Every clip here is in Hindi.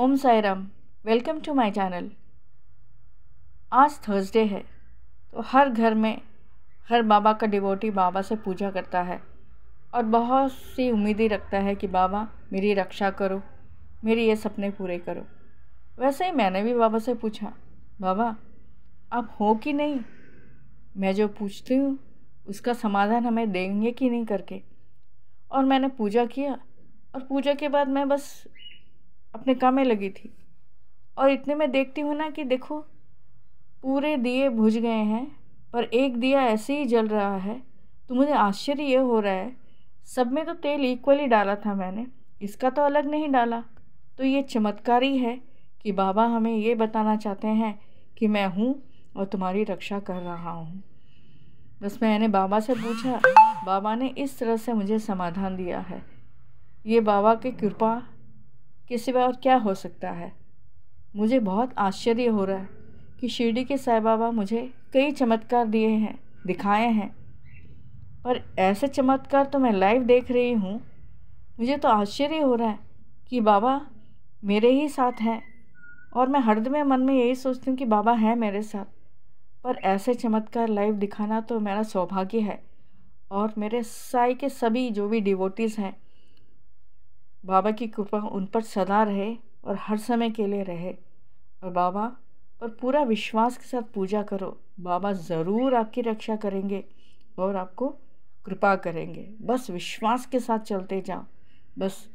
Om Sairam welcome to my channel आज थर्सडे है तो हर घर में हर बाबा का डिवोटी बाबा से पूजा करता है और बहुत सी उम्मीदें रखता है कि बाबा मेरी रक्षा करो मेरे ये सपने पूरे करो वैसे ही मैंने भी बाबा से पूछा बाबा आप हो कि नहीं मैं जो पूछती हूँ उसका समाधान हमें देंगे कि नहीं करके और मैंने पूजा किया और पूजा के बाद मैं बस अपने काम में लगी थी और इतने में देखती हूँ ना कि देखो पूरे दिए बुझ गए हैं पर एक दिया ऐसे ही जल रहा है तो मुझे आश्चर्य ये हो रहा है सब में तो तेल इक्वली डाला था मैंने इसका तो अलग नहीं डाला तो ये चमत्कारी है कि बाबा हमें ये बताना चाहते हैं कि मैं हूँ और तुम्हारी रक्षा कर रहा हूँ बस मैंने बाबा से पूछा बाबा ने इस तरह से मुझे समाधान दिया है ये बाबा की कृपा के सिवा और क्या हो सकता है मुझे बहुत आश्चर्य हो रहा है कि शिरडी के साई बाबा मुझे कई चमत्कार दिए हैं दिखाए हैं पर ऐसे चमत्कार तो मैं लाइव देख रही हूँ मुझे तो आश्चर्य हो रहा है कि बाबा मेरे ही साथ हैं और मैं हरदमे मन में यही सोचती हूँ कि बाबा हैं मेरे साथ पर ऐसे चमत्कार लाइव दिखाना तो मेरा सौभाग्य है और मेरे साई के सभी जो भी डिवोटीज़ हैं बाबा की कृपा उन पर सदा रहे और हर समय के लिए रहे और बाबा पर पूरा विश्वास के साथ पूजा करो बाबा ज़रूर आपकी रक्षा करेंगे और आपको कृपा करेंगे बस विश्वास के साथ चलते जाओ बस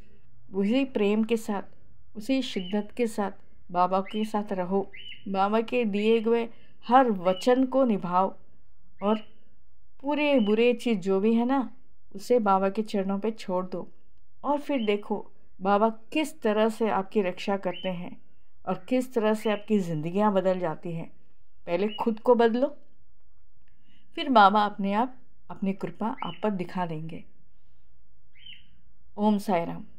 उसी प्रेम के साथ उसी शिद्दत के साथ बाबा के साथ रहो बाबा के दिए हुए हर वचन को निभाओ और पूरे बुरे चीज़ जो भी है ना उसे बाबा के चरणों पे छोड़ दो और फिर देखो बाबा किस तरह से आपकी रक्षा करते हैं और किस तरह से आपकी ज़िंदियाँ बदल जाती हैं पहले खुद को बदलो फिर बाबा अपने आप अपनी कृपा आप पर दिखा देंगे ओम साई राम